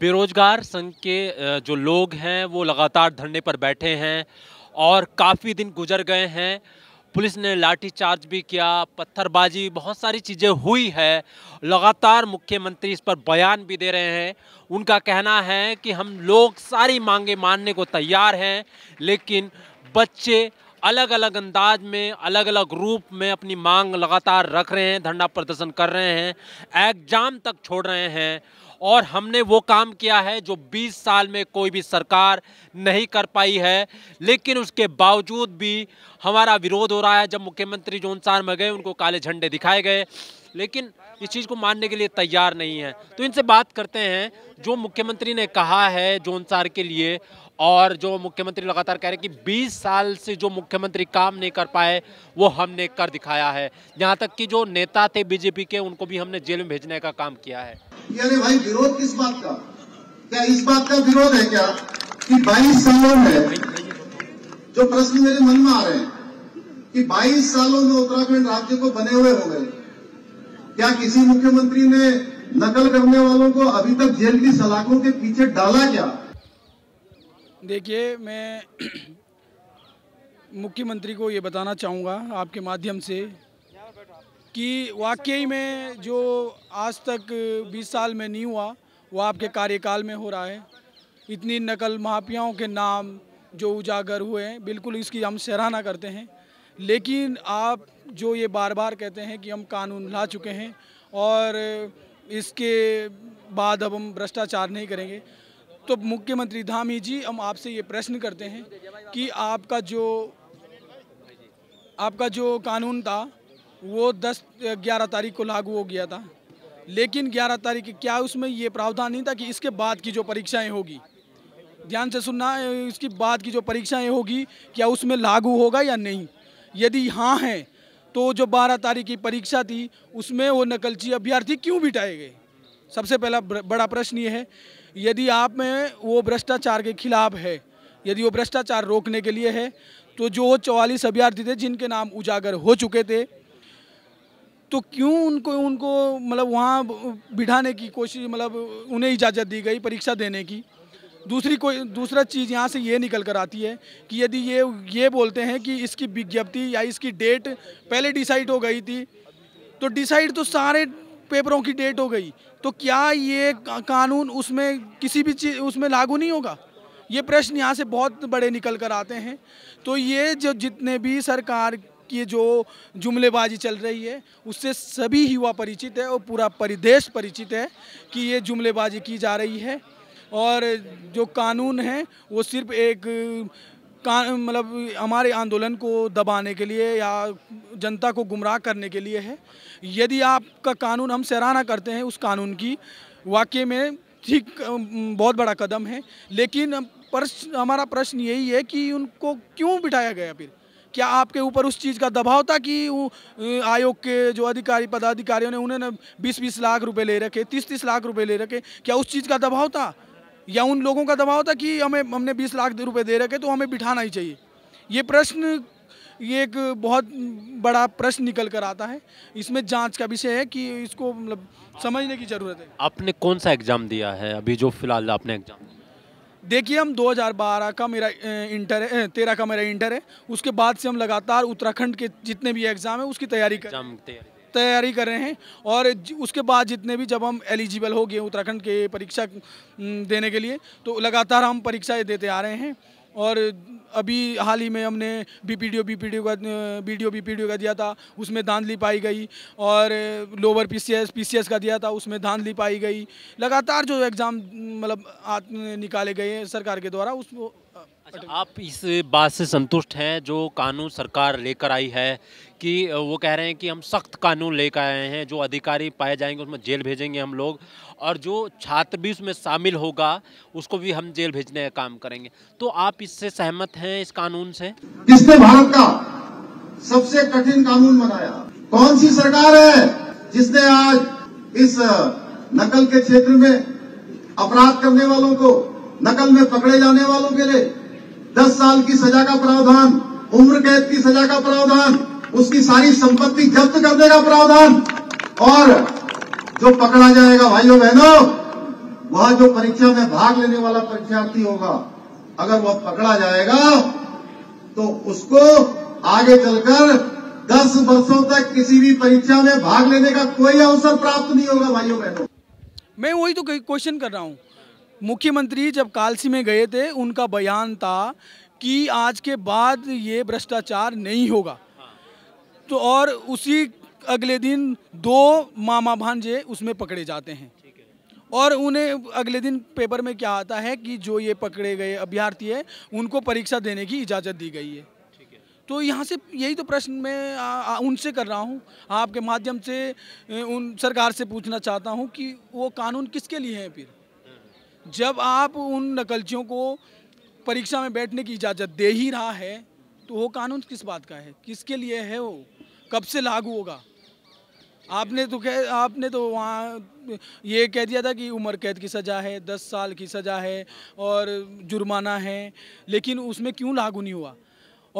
बेरोजगार संघ के जो लोग हैं वो लगातार धरने पर बैठे हैं और काफ़ी दिन गुजर गए हैं पुलिस ने लाठी चार्ज भी किया पत्थरबाजी बहुत सारी चीज़ें हुई है लगातार मुख्यमंत्री इस पर बयान भी दे रहे हैं उनका कहना है कि हम लोग सारी मांगे मानने को तैयार हैं लेकिन बच्चे अलग अलग अंदाज में अलग अलग रूप में अपनी मांग लगातार रख रहे हैं धरना प्रदर्शन कर रहे हैं एग्जाम तक छोड़ रहे हैं और हमने वो काम किया है जो 20 साल में कोई भी सरकार नहीं कर पाई है लेकिन उसके बावजूद भी हमारा विरोध हो रहा है जब मुख्यमंत्री सार में गए उनको काले झंडे दिखाए गए लेकिन इस चीज़ को मानने के लिए तैयार नहीं है तो इनसे बात करते हैं जो मुख्यमंत्री ने कहा है जोनसार के लिए और जो मुख्यमंत्री लगातार कह रहे हैं कि 20 साल से जो मुख्यमंत्री काम नहीं कर पाए वो हमने कर दिखाया है यहाँ तक कि जो नेता थे बीजेपी के उनको भी हमने जेल में भेजने का काम किया है अरे भाई विरोध किस बात का क्या इस बात का विरोध है क्या कि 22 सालों में जो प्रश्न मेरे मन में आ रहे हैं कि 22 सालों में उत्तराखंड राज्य को बने हुए हो गए क्या किसी मुख्यमंत्री ने नकल करने वालों को अभी तक जेल की सलाखों के पीछे डाला क्या देखिए मैं मुख्यमंत्री को ये बताना चाहूँगा आपके माध्यम से कि वाकई में जो आज तक 20 साल में नहीं हुआ वो आपके कार्यकाल में हो रहा है इतनी नकल माफियाओं के नाम जो उजागर हुए हैं बिल्कुल इसकी हम सराहना करते हैं लेकिन आप जो ये बार बार कहते हैं कि हम कानून ला चुके हैं और इसके बाद अब हम भ्रष्टाचार नहीं करेंगे तो मुख्यमंत्री धामी जी हम आपसे ये प्रश्न करते हैं कि आपका जो आपका जो कानून था वो 10 11 तारीख को लागू हो गया था लेकिन 11 तारीख क्या उसमें ये प्रावधान नहीं था कि इसके बाद की जो परीक्षाएं होगी ध्यान से सुनना इसकी बाद की जो परीक्षाएं होगी क्या उसमें लागू होगा या नहीं यदि हाँ है तो जो बारह तारीख की परीक्षा थी उसमें वो नकलची अभ्यर्थी क्यों बिठाए गए सबसे पहला बड़ा प्रश्न ये है यदि आप में वो भ्रष्टाचार के खिलाफ है यदि वो भ्रष्टाचार रोकने के लिए है तो जो चौवालीस अभ्यर्थी थे जिनके नाम उजागर हो चुके थे तो क्यों उनको उनको मतलब वहाँ बिठाने की कोशिश मतलब उन्हें इजाज़त दी गई परीक्षा देने की दूसरी कोई दूसरा चीज़ यहाँ से ये निकल कर आती है कि यदि ये ये बोलते हैं कि इसकी विज्ञप्ति या इसकी डेट पहले डिसाइड हो गई थी तो डिसाइड तो सारे पेपरों की डेट हो गई तो क्या ये कानून उसमें किसी भी चीज़ उसमें लागू नहीं होगा ये प्रश्न यहाँ से बहुत बड़े निकल कर आते हैं तो ये जो जितने भी सरकार ये जो जुमलेबाजी चल रही है उससे सभी युवा परिचित है और पूरा परिदेश परिचित है कि ये जुमलेबाजी की जा रही है और जो कानून है वो सिर्फ एक मतलब हमारे आंदोलन को दबाने के लिए या जनता को गुमराह करने के लिए है यदि आपका कानून हम सराहना करते हैं उस कानून की वाकई में ठीक बहुत बड़ा कदम है लेकिन प्रश्न हमारा प्रश्न यही है कि उनको क्यों बिठाया गया फिर क्या आपके ऊपर उस चीज़ का दबाव था कि आयोग के जो अधिकारी पदाधिकारियों ने उन्होंने बीस बीस लाख रुपए ले रखे तीस तीस लाख रुपए ले रखे क्या उस चीज़ का दबाव था या उन लोगों का दबाव था कि हमें हमने बीस लाख रुपये दे रखे तो हमें बिठाना ही चाहिए ये प्रश्न ये एक बहुत बड़ा प्रश्न निकल कर आता है इसमें जांच का विषय है कि इसको मतलब समझने की ज़रूरत है आपने कौन सा एग्ज़ाम दिया है अभी जो फिलहाल आपने एग्ज़ाम देखिए हम 2012 का मेरा इंटर है तेरह का मेरा इंटर है उसके बाद से हम लगातार उत्तराखंड के जितने भी एग्ज़ाम है उसकी तैयारी कर तैयारी कर रहे हैं और उसके बाद जितने भी जब हम एलिजिबल हो गए उत्तराखंड के परीक्षा देने के लिए तो लगातार हम परीक्षाएँ देते आ रहे हैं और अभी हाल ही में हमने बी पी डी बी का बी डी का दिया था उसमें धांधली पाई गई और लोअर पी पीसीएस का दिया था उसमें धांधली पाई गई लगातार जो एग्ज़ाम मतलब निकाले गए हैं सरकार के द्वारा उस अच्छा, आप इस बात से संतुष्ट हैं जो कानून सरकार लेकर आई है कि वो कह रहे हैं कि हम सख्त कानून लेकर आए हैं जो अधिकारी पाए जाएंगे उसमें जेल भेजेंगे हम लोग और जो छात्र भी उसमें शामिल होगा उसको भी हम जेल भेजने का काम करेंगे तो आप इससे सहमत हैं इस कानून से किसने भारत का सबसे कठिन कानून बनाया कौन सी सरकार है जिसने आज इस नकल के क्षेत्र में अपराध करने वालों को नकल में पकड़े जाने वालों के लिए दस साल की सजा का प्रावधान उम्र कैद की सजा का प्रावधान उसकी सारी संपत्ति जब्त करने का प्रावधान और जो पकड़ा जाएगा भाइयों बहनों वह जो परीक्षा में भाग लेने वाला परीक्षार्थी होगा अगर वह पकड़ा जाएगा तो उसको आगे चलकर दस वर्षों तक किसी भी परीक्षा में भाग लेने का कोई अवसर प्राप्त नहीं होगा भाइयों बहनों मैं वही तो क्वेश्चन कर रहा हूँ मुख्यमंत्री जब कालसी में गए थे उनका बयान था कि आज के बाद ये भ्रष्टाचार नहीं होगा तो और उसी अगले दिन दो मामा भांजे उसमें पकड़े जाते हैं और उन्हें अगले दिन पेपर में क्या आता है कि जो ये पकड़े गए अभ्यर्थी है उनको परीक्षा देने की इजाज़त दी गई है तो यहाँ से यही तो प्रश्न मैं उनसे कर रहा हूँ आपके माध्यम से उन सरकार से पूछना चाहता हूँ कि वो कानून किसके लिए हैं फिर जब आप उन नकलचियों को परीक्षा में बैठने की इजाज़त दे ही रहा है तो वो कानून किस बात का है किसके लिए है वो कब से लागू होगा आपने तो कह आपने तो वहाँ ये कह दिया था कि उम्र कैद की सज़ा है दस साल की सज़ा है और जुर्माना है लेकिन उसमें क्यों लागू नहीं हुआ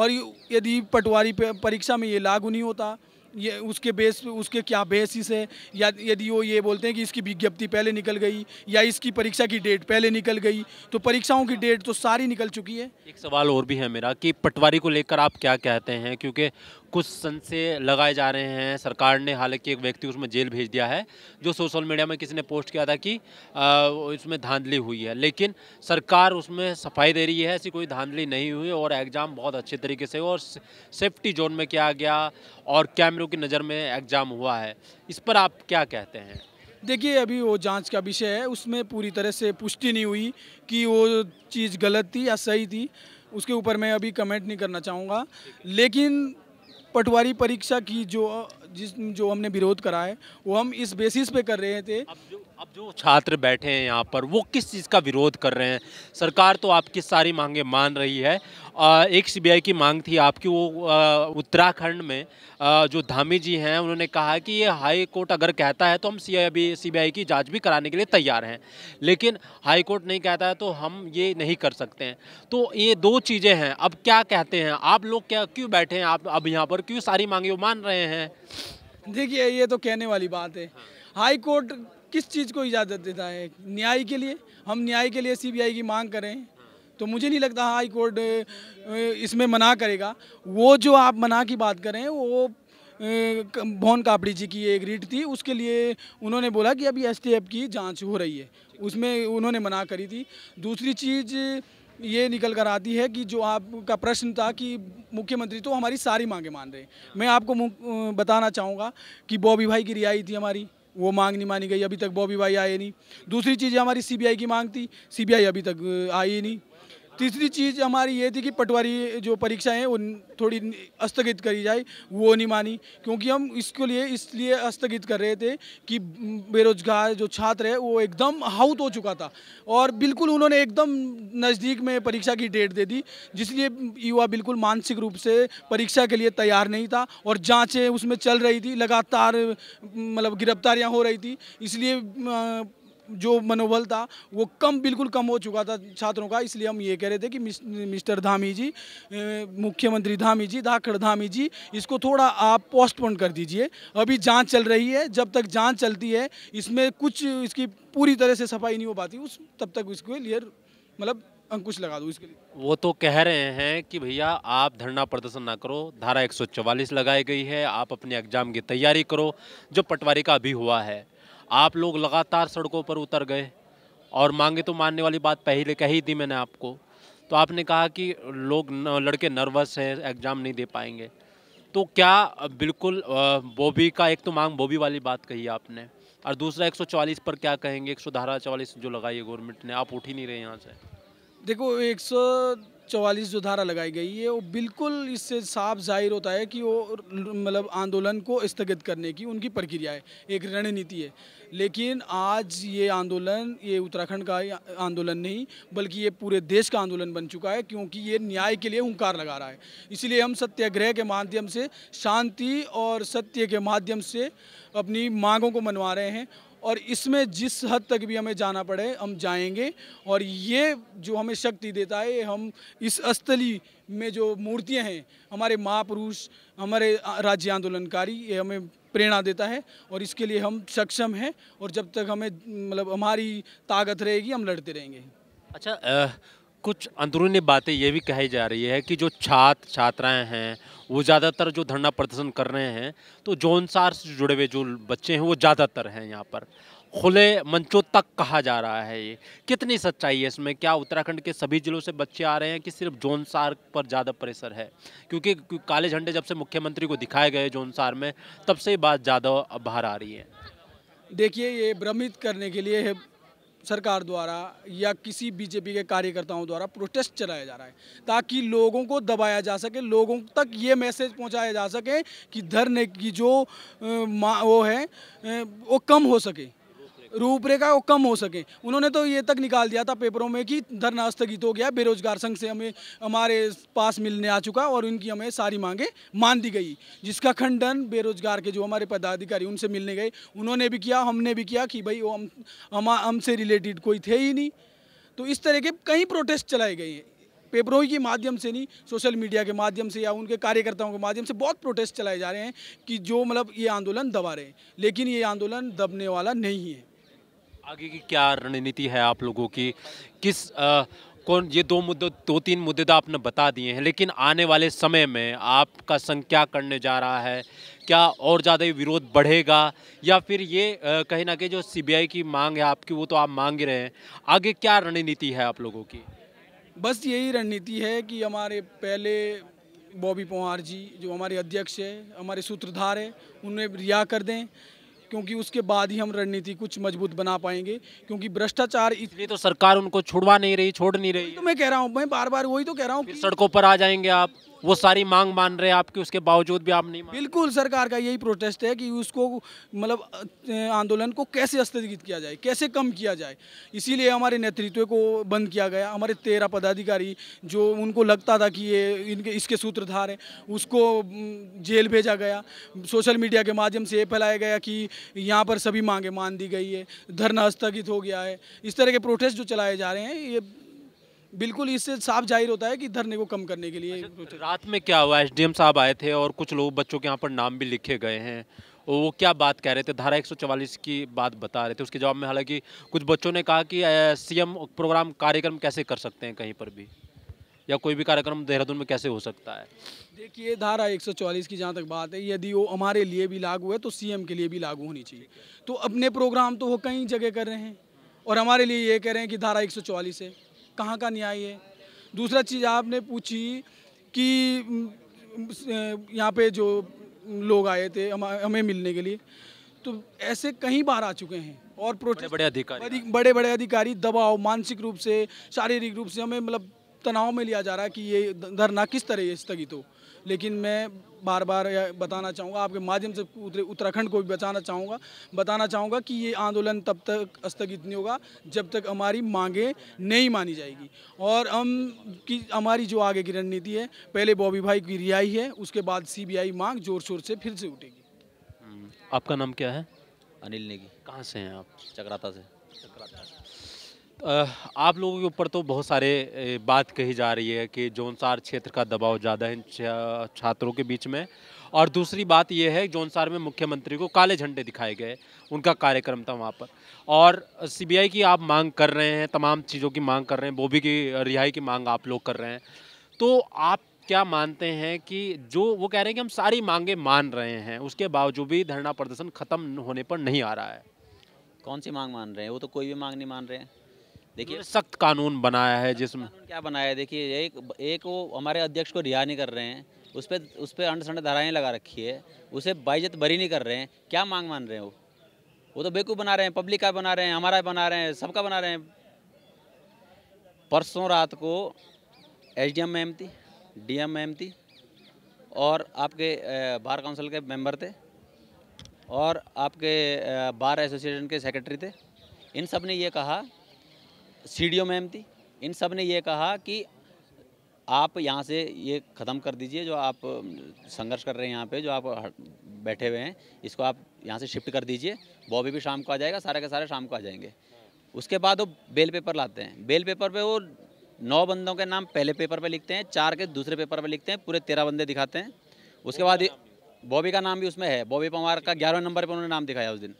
और यदि पटवारी परीक्षा में ये लागू नहीं होता ये उसके बेस उसके क्या बेसिस है या यदि वो ये बोलते हैं कि इसकी विज्ञप्ति पहले निकल गई या इसकी परीक्षा की डेट पहले निकल गई तो परीक्षाओं की डेट तो सारी निकल चुकी है एक सवाल और भी है मेरा कि पटवारी को लेकर आप क्या कहते हैं क्योंकि कुछ संशय लगाए जा रहे हैं सरकार ने हालांकि एक व्यक्ति उसमें जेल भेज दिया है जो सोशल मीडिया में किसी ने पोस्ट किया था कि इसमें धांधली हुई है लेकिन सरकार उसमें सफाई दे रही है ऐसी कोई धांधली नहीं हुई और एग्ज़ाम बहुत अच्छे तरीके से और सेफ्टी जोन में किया गया और कैमरों की नज़र में एग्ज़ाम हुआ है इस पर आप क्या कहते हैं देखिए अभी वो जांच का विषय है उसमें पूरी तरह से पुष्टि नहीं हुई कि वो चीज़ गलत थी या सही थी उसके ऊपर मैं अभी कमेंट नहीं करना चाहूँगा लेकिन पटवारी परीक्षा की जो जिस जो हमने विरोध करा है वो हम इस बेसिस पे कर रहे थे अब जो छात्र बैठे हैं यहाँ पर वो किस चीज़ का विरोध कर रहे हैं सरकार तो आपकी सारी मांगे मान रही है एक सीबीआई की मांग थी आपकी वो उत्तराखंड में जो धामी जी हैं उन्होंने कहा कि ये हाई कोर्ट अगर कहता है तो हम सी सीबीआई की जांच भी कराने के लिए तैयार हैं लेकिन हाई कोर्ट नहीं कहता है तो हम ये नहीं कर सकते हैं तो ये दो चीज़ें हैं अब क्या कहते हैं आप लोग क्या क्यों बैठे हैं आप अब यहाँ पर क्यों सारी मांगे मान रहे हैं देखिए ये तो कहने वाली बात है हाँ। हाई कोर्ट किस चीज़ को इजाज़त देता है न्याय के लिए हम न्याय के लिए सीबीआई की मांग करें तो मुझे नहीं लगता हाई कोर्ट इसमें मना करेगा वो जो आप मना की बात करें वो भवन कापड़ी जी की एक रीट थी उसके लिए उन्होंने बोला कि अभी एस की जाँच हो रही है उसमें उन्होंने मना करी थी दूसरी चीज़ ये निकल कर आती है कि जो आपका प्रश्न था कि मुख्यमंत्री तो हमारी सारी मांगे मान रहे हैं मैं आपको बताना चाहूँगा कि बॉबी भाई की रिहाई थी हमारी वो मांग नहीं मानी गई अभी तक बॉबी भाई आए नहीं दूसरी चीज़ हमारी सीबीआई की मांग थी सीबीआई अभी तक आई नहीं तीसरी चीज़ हमारी ये थी कि पटवारी जो परीक्षाएं उन थोड़ी स्थगित करी जाए वो नहीं मानी क्योंकि हम इसके लिए इसलिए स्थगित कर रहे थे कि बेरोजगार जो छात्र है वो एकदम हाउत हो चुका था और बिल्कुल उन्होंने एकदम नज़दीक में परीक्षा की डेट दे दी जिसलिए युवा बिल्कुल मानसिक रूप से परीक्षा के लिए तैयार नहीं था और जाँचें उसमें चल रही थी लगातार मतलब गिरफ्तारियाँ हो रही थी इसलिए जो मनोबल था वो कम बिल्कुल कम हो चुका था छात्रों का इसलिए हम ये कह रहे थे कि मिस्टर धामी जी मुख्यमंत्री धामी जी धाखड़ धामी जी इसको थोड़ा आप पोस्टपोन कर दीजिए अभी जांच चल रही है जब तक जांच चलती है इसमें कुछ इसकी पूरी तरह से सफाई नहीं हो पाती उस तब तक उसके लिए मतलब अंकुश लगा दूँ इसके लिए वो तो कह रहे हैं कि भैया आप धरना प्रदर्शन ना करो धारा एक लगाई गई है आप अपने एग्जाम की तैयारी करो जो पटवारी का अभी हुआ है आप लोग लगातार सड़कों पर उतर गए और मांगे तो मानने वाली बात पहले कही थी मैंने आपको तो आपने कहा कि लोग लड़के नर्वस हैं एग्ज़ाम नहीं दे पाएंगे तो क्या बिल्कुल बॉबी का एक तो मांग बॉबी वाली बात कही आपने और दूसरा 144 पर क्या कहेंगे एक सौ धारा जो लगाई है गवर्नमेंट ने आप उठ ही नहीं रहे यहाँ से देखो एक सौ चौवालीस जो धारा लगाई गई है वो बिल्कुल इससे साफ जाहिर होता है कि वो मतलब आंदोलन को स्थगित करने की उनकी प्रक्रिया है एक रणनीति है लेकिन आज ये आंदोलन ये उत्तराखंड का आंदोलन नहीं बल्कि ये पूरे देश का आंदोलन बन चुका है क्योंकि ये न्याय के लिए हुंकार लगा रहा है इसलिए हम सत्याग्रह के माध्यम से शांति और सत्य के माध्यम से अपनी मांगों को मनवा रहे हैं और इसमें जिस हद तक भी हमें जाना पड़े हम जाएंगे और ये जो हमें शक्ति देता है हम इस स्थली में जो मूर्तियां हैं हमारे महापुरुष हमारे राज्य आंदोलनकारी ये हमें प्रेरणा देता है और इसके लिए हम सक्षम हैं और जब तक हमें मतलब हमारी ताकत रहेगी हम लड़ते रहेंगे अच्छा आ, कुछ अंदरूनी बातें ये भी कही जा रही है कि जो छात्र छात्राएं हैं वो ज़्यादातर जो धरना प्रदर्शन कर रहे हैं तो जौनसार से जुड़े हुए जो बच्चे हैं वो ज़्यादातर हैं यहाँ पर खुले मंचों तक कहा जा रहा है ये कितनी सच्चाई है इसमें क्या उत्तराखंड के सभी जिलों से बच्चे आ रहे हैं कि सिर्फ जौनसार पर ज़्यादा प्रेशर है क्योंकि काले झंडे जब से मुख्यमंत्री को दिखाए गए जौनसार में तब से ही बात ज़्यादा बाहर आ रही है देखिए ये भ्रमित करने के लिए सरकार द्वारा या किसी बीजेपी के कार्यकर्ताओं द्वारा प्रोटेस्ट चलाया जा रहा है ताकि लोगों को दबाया जा सके लोगों तक ये मैसेज पहुंचाया जा सके कि धरने की जो वो है वो कम हो सके रूपरेखा वो कम हो सके उन्होंने तो ये तक निकाल दिया था पेपरों में कि धरना स्थगित हो गया बेरोजगार संघ से हमें हमारे पास मिलने आ चुका और उनकी हमें सारी मांगें मान दी गई जिसका खंडन बेरोजगार के जो हमारे पदाधिकारी उनसे मिलने गए उन्होंने भी किया हमने भी किया कि भाई वो हम हम हमसे रिलेटेड कोई थे ही नहीं तो इस तरह के कई प्रोटेस्ट चलाए गए हैं पेपरों के माध्यम से नहीं सोशल मीडिया के माध्यम से या उनके कार्यकर्ताओं के माध्यम से बहुत प्रोटेस्ट चलाए जा रहे हैं कि जो मतलब ये आंदोलन दबा रहे हैं लेकिन ये आंदोलन दबने वाला नहीं है आगे की क्या रणनीति है आप लोगों की किस आ, कौन ये दो मुद्दे दो तीन मुद्दे तो आपने बता दिए हैं लेकिन आने वाले समय में आपका संघ क्या करने जा रहा है क्या और ज़्यादा विरोध बढ़ेगा या फिर ये कहीं ना कहीं जो सीबीआई की मांग है आपकी वो तो आप मांग रहे हैं आगे क्या रणनीति है आप लोगों की बस यही रणनीति है कि हमारे पहले बॉबी पंवार जी जो हमारे अध्यक्ष है हमारे सूत्रधार है उन्हें रिहा कर दें क्योंकि उसके बाद ही हम रणनीति कुछ मजबूत बना पाएंगे क्योंकि भ्रष्टाचार इसलिए तो सरकार उनको छुड़वा नहीं रही छोड़ नहीं रही तो मैं कह रहा हूँ मैं बार बार वही तो कह रहा हूँ सड़कों पर आ जाएंगे आप वो सारी मांग मान रहे हैं आपकी उसके बावजूद भी आप नहीं बिल्कुल सरकार का यही प्रोटेस्ट है कि उसको मतलब आंदोलन को कैसे स्थगित किया जाए कैसे कम किया जाए इसीलिए हमारे नेतृत्व को बंद किया गया हमारे तेरह पदाधिकारी जो उनको लगता था कि ये इनके इसके सूत्रधार हैं उसको जेल भेजा गया सोशल मीडिया के माध्यम से ये फैलाया गया कि यहाँ पर सभी मांगें मान दी गई है धरना स्थगित हो गया है इस तरह के प्रोटेस्ट जो चलाए जा रहे हैं ये बिल्कुल इससे साफ जाहिर होता है कि धरने को कम करने के लिए अच्छा, रात में क्या हुआ एसडीएम साहब आए थे और कुछ लोग बच्चों के यहाँ पर नाम भी लिखे गए हैं वो क्या बात कह रहे थे धारा 144 की बात बता रहे थे उसके जवाब में हालांकि कुछ बच्चों ने कहा कि सीएम प्रोग्राम कार्यक्रम कैसे कर सकते हैं कहीं पर भी या कोई भी कार्यक्रम देहरादून में कैसे हो सकता है देखिए धारा 144 की जहाँ तक बात है यदि वो हमारे लिए भी लागू है तो सीएम के लिए भी लागू होनी चाहिए तो अपने प्रोग्राम तो वो कई जगह कर रहे हैं और हमारे लिए ये कह रहे हैं कि धारा 144 है कहाँ का न्याय है दूसरा चीज़ आपने पूछी कि यहाँ पे जो लोग आए थे हमें मिलने के लिए तो ऐसे कई बार आ चुके हैं और बड़े बड़े अधिकारी बड़े बड़े अधिकारी दबाव मानसिक रूप से शारीरिक रूप से हमें मतलब तनाव में लिया जा रहा है कि ये धरना किस तरह स्थगित हो लेकिन मैं बार बार बताना चाहूँगा आपके माध्यम से उतरे उत्तराखंड को भी बचाना चाहूँगा बताना चाहूँगा कि ये आंदोलन तब तक स्थगित नहीं होगा जब तक हमारी मांगें नहीं मानी जाएगी और हम कि हमारी जो आगे की रणनीति है पहले बॉबी भाई की रिहाई है उसके बाद सीबीआई मांग जोर शोर से फिर से उठेगी आपका नाम क्या है अनिल नेगी कहाँ से हैं आप चक्राता से चक्राता से आप लोगों के ऊपर तो बहुत सारे बात कही जा रही है कि जौनसार क्षेत्र का दबाव ज़्यादा है छात्रों के बीच में और दूसरी बात यह है जौनसार में मुख्यमंत्री को काले झंडे दिखाए गए उनका कार्यक्रम था वहाँ पर और सीबीआई की आप मांग कर रहे हैं तमाम चीज़ों की मांग कर रहे हैं बोबी की रिहाई की मांग आप लोग कर रहे हैं तो आप क्या मानते हैं कि जो वो कह रहे हैं कि हम सारी मांगे मान रहे हैं उसके बावजूद भी धरना प्रदर्शन खत्म होने पर नहीं आ रहा है कौन सी मांग मान रहे हैं वो तो कोई भी मांग नहीं मान रहे हैं देखिए सख्त कानून बनाया है जिसमें क्या बनाया है देखिए एक एक वो हमारे अध्यक्ष को रिहा नहीं कर रहे हैं उस पर उस पर अंड संड धाराएँ लगा रखी है उसे बाइजत बरी नहीं कर रहे हैं क्या मांग मान रहे हैं वो वो तो बेकूफ़ बना रहे हैं पब्लिक का बना रहे हैं हमारा बना रहे हैं सबका बना रहे हैं परसों रात को एच डी एम मैम थी डी एम मैम थी और आपके बार काउंसिल के मेंबर थे और आपके बार एसोसिएशन के सेक्रेटरी थे इन सब ने ये कहा सी मैम थी इन सब ने ये कहा कि आप यहाँ से ये ख़त्म कर दीजिए जो आप संघर्ष कर रहे हैं यहाँ पे जो आप बैठे हुए हैं इसको आप यहाँ से शिफ्ट कर दीजिए बॉबी भी शाम को आ जाएगा सारे के सारे शाम को आ जाएंगे उसके बाद वो बेल पेपर लाते हैं बेल पेपर पे वो नौ बंदों के नाम पहले पेपर पे लिखते हैं चार के दूसरे पेपर पे लिखते हैं पूरे तेरह बंदे दिखाते हैं उसके बाद बॉबी का नाम भी उसमें है बॉबी पंवार का ग्यारहवें नंबर पर उन्होंने नाम दिखाया उस दिन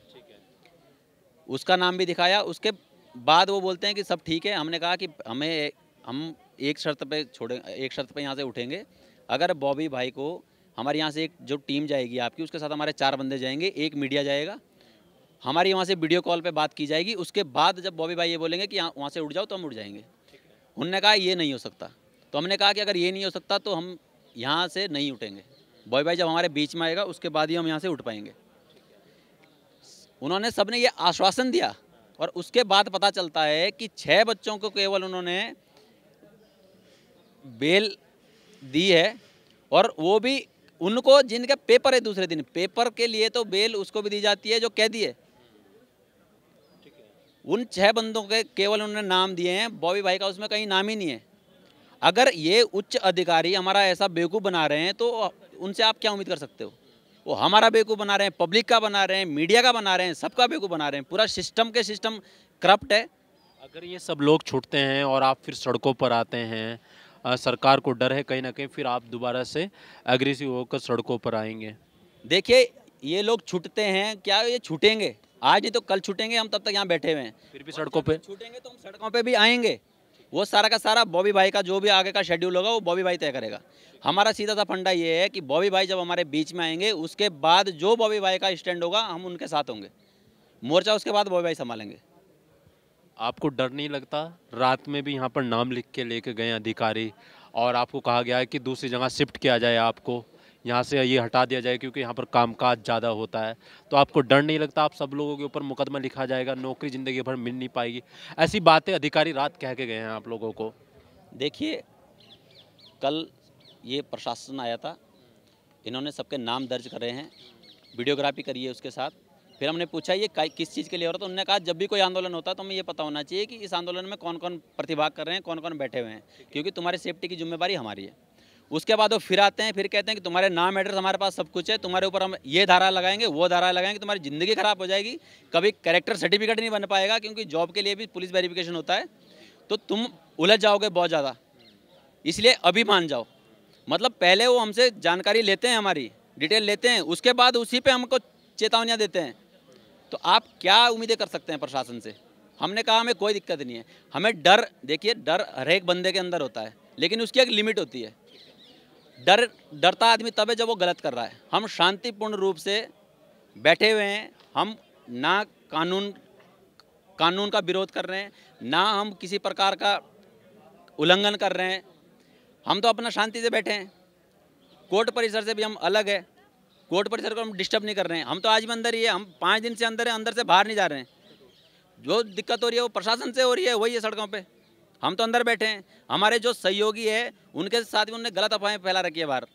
उसका नाम भी दिखाया उसके बाद वो बोलते हैं कि सब ठीक है हमने कहा कि हमें हम एक शर्त पे छोड़े एक शर्त पे यहाँ से उठेंगे अगर बॉबी भाई को हमारे यहाँ से एक जो टीम जाएगी आपकी उसके साथ हमारे चार बंदे जाएंगे एक मीडिया जाएगा हमारी वहाँ से वीडियो कॉल पे बात की जाएगी उसके बाद जब बॉबी भाई ये बोलेंगे कि वहाँ से उठ जाओ तो हम उठ जाएंगे उनने कहा ये नहीं हो सकता तो हमने कहा कि अगर ये नहीं हो सकता तो हम यहाँ से नहीं उठेंगे बॉबी भाई जब हमारे बीच में आएगा उसके बाद ही हम यहाँ से उठ पाएंगे उन्होंने सबने ये आश्वासन दिया और उसके बाद पता चलता है कि छः बच्चों को केवल उन्होंने बेल दी है और वो भी उनको जिनका पेपर है दूसरे दिन पेपर के लिए तो बेल उसको भी दी जाती है जो कह है उन छह बंदों के केवल उन्होंने नाम दिए हैं बॉबी भाई का उसमें कहीं नाम ही नहीं है अगर ये उच्च अधिकारी हमारा ऐसा बेवकूफ़ बना रहे हैं तो उनसे आप क्या उम्मीद कर सकते हो वो हमारा बेवकूफ़ बना रहे हैं पब्लिक का बना रहे हैं मीडिया का बना रहे हैं सबका बेवकूफ़ बना रहे हैं पूरा सिस्टम के सिस्टम करप्ट है अगर ये सब लोग छूटते हैं और आप फिर सड़कों पर आते हैं आ, सरकार को डर है कहीं ना कहीं फिर आप दोबारा से अग्रेसिव होकर सड़कों पर आएंगे देखिए ये लोग छूटते हैं क्या ये छूटेंगे आज नहीं तो कल छूटेंगे हम तब तक यहाँ बैठे हुए हैं फिर भी सड़कों पर छूटेंगे तो हम सड़कों पर भी आएंगे वो सारा का सारा बॉबी भाई का जो भी आगे का शेड्यूल होगा वो बॉबी भाई तय करेगा हमारा सीधा सा फंडा ये है कि बॉबी भाई जब हमारे बीच में आएंगे उसके बाद जो बॉबी भाई का स्टैंड होगा हम उनके साथ होंगे मोर्चा उसके बाद बॉबी भाई संभालेंगे आपको डर नहीं लगता रात में भी यहाँ पर नाम लिख के लेके गए अधिकारी और आपको कहा गया है कि दूसरी जगह शिफ्ट किया जाए आपको यहाँ से ये हटा दिया जाए क्योंकि यहाँ पर कामकाज ज़्यादा होता है तो आपको डर नहीं लगता आप सब लोगों के ऊपर मुकदमा लिखा जाएगा नौकरी ज़िंदगी भर मिल नहीं पाएगी ऐसी बातें अधिकारी रात कह के गए हैं आप लोगों को देखिए कल ये प्रशासन आया था इन्होंने सबके नाम दर्ज करे हैं वीडियोग्राफी करी है उसके साथ फिर हमने पूछा ये किस चीज़ के लिए हो रहा तो उन्होंने कहा जब भी कोई आंदोलन होता है तो हमें ये पता होना चाहिए कि इस आंदोलन में कौन कौन प्रतिभाग कर रहे हैं कौन कौन बैठे हुए हैं क्योंकि तुम्हारी सेफ्टी की जिम्मेवारी हमारी है उसके बाद वो फिर आते हैं फिर कहते हैं कि तुम्हारे नाम एड्रेस हमारे पास सब कुछ है तुम्हारे ऊपर हम ये धारा लगाएंगे वो धारा लगाएंगे तुम्हारी ज़िंदगी ख़राब हो जाएगी कभी करेक्टर सर्टिफिकेट नहीं बन पाएगा क्योंकि जॉब के लिए भी पुलिस वेरिफिकेशन होता है तो तुम उलझ जाओगे बहुत ज़्यादा इसलिए अभी मान जाओ मतलब पहले वो हमसे जानकारी लेते हैं हमारी डिटेल लेते हैं उसके बाद उसी पर हमको चेतावनियाँ देते हैं तो आप क्या उम्मीदें कर सकते हैं प्रशासन से हमने कहा हमें कोई दिक्कत नहीं है हमें डर देखिए डर हर एक बंदे के अंदर होता है लेकिन उसकी एक लिमिट होती है डर डरता आदमी तब है जब वो गलत कर रहा है हम शांतिपूर्ण रूप से बैठे हुए हैं हम ना कानून कानून का विरोध कर रहे हैं ना हम किसी प्रकार का उल्लंघन कर रहे हैं हम तो अपना शांति से बैठे हैं कोर्ट परिसर से भी हम अलग है कोर्ट परिसर को हम डिस्टर्ब नहीं कर रहे हैं हम तो आज भी अंदर ही है हम पाँच दिन से अंदर हैं अंदर से बाहर नहीं जा रहे हैं जो दिक्कत हो रही है वो प्रशासन से हो रही है वही है सड़कों पर हम तो अंदर बैठे हैं हमारे जो सहयोगी है उनके साथ भी उनने गलत अफवाहें फैला रखी है बाहर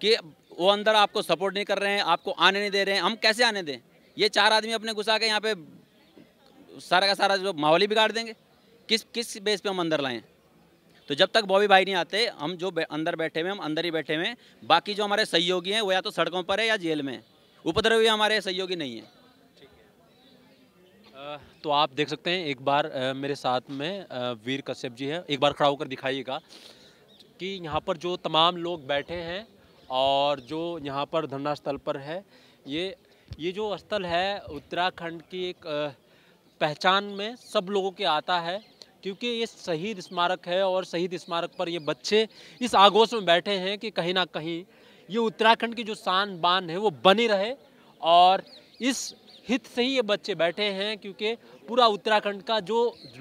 कि वो अंदर आपको सपोर्ट नहीं कर रहे हैं आपको आने नहीं दे रहे हैं हम कैसे आने दें ये चार आदमी अपने घुसा के यहाँ पे सारा का सारा जो माहौल ही बिगाड़ देंगे किस किस बेस पे हम अंदर लाएं तो जब तक बॉबी भाई नहीं आते हम जो अंदर बैठे हुए हम अंदर ही बैठे हुए बाकी जो हमारे सहयोगी हैं वो या तो सड़कों पर है या जेल में उपद्रवी हमारे सहयोगी नहीं है तो आप देख सकते हैं एक बार मेरे साथ में वीर कश्यप जी है एक बार खड़ा होकर दिखाइएगा कि यहाँ पर जो तमाम लोग बैठे हैं और जो यहाँ पर धरना स्थल पर है ये ये जो स्थल है उत्तराखंड की एक पहचान में सब लोगों के आता है क्योंकि ये शहीद स्मारक है और शहीद स्मारक पर ये बच्चे इस आगोश में बैठे हैं कि कहीं ना कहीं ये उत्तराखंड की जो शान बान है वो बनी रहे और इस हित से ही ये बच्चे बैठे हैं क्योंकि पूरा उत्तराखंड का जो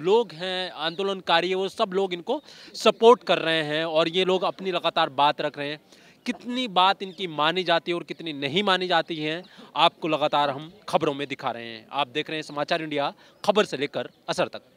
लोग हैं आंदोलनकारी है वो सब लोग इनको सपोर्ट कर रहे हैं और ये लोग अपनी लगातार बात रख रहे हैं कितनी बात इनकी मानी जाती है और कितनी नहीं मानी जाती है आपको लगातार हम खबरों में दिखा रहे हैं आप देख रहे हैं समाचार इंडिया खबर से लेकर असर तक